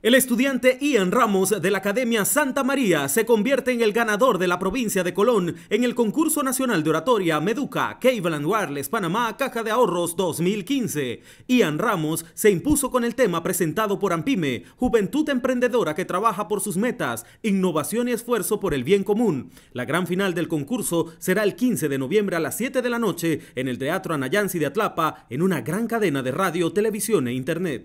El estudiante Ian Ramos de la Academia Santa María se convierte en el ganador de la provincia de Colón en el concurso nacional de oratoria Meduca and Wireless Panamá Caja de Ahorros 2015. Ian Ramos se impuso con el tema presentado por Ampime, Juventud Emprendedora que trabaja por sus metas, innovación y esfuerzo por el bien común. La gran final del concurso será el 15 de noviembre a las 7 de la noche en el Teatro Anayansi de Atlapa en una gran cadena de radio, televisión e internet.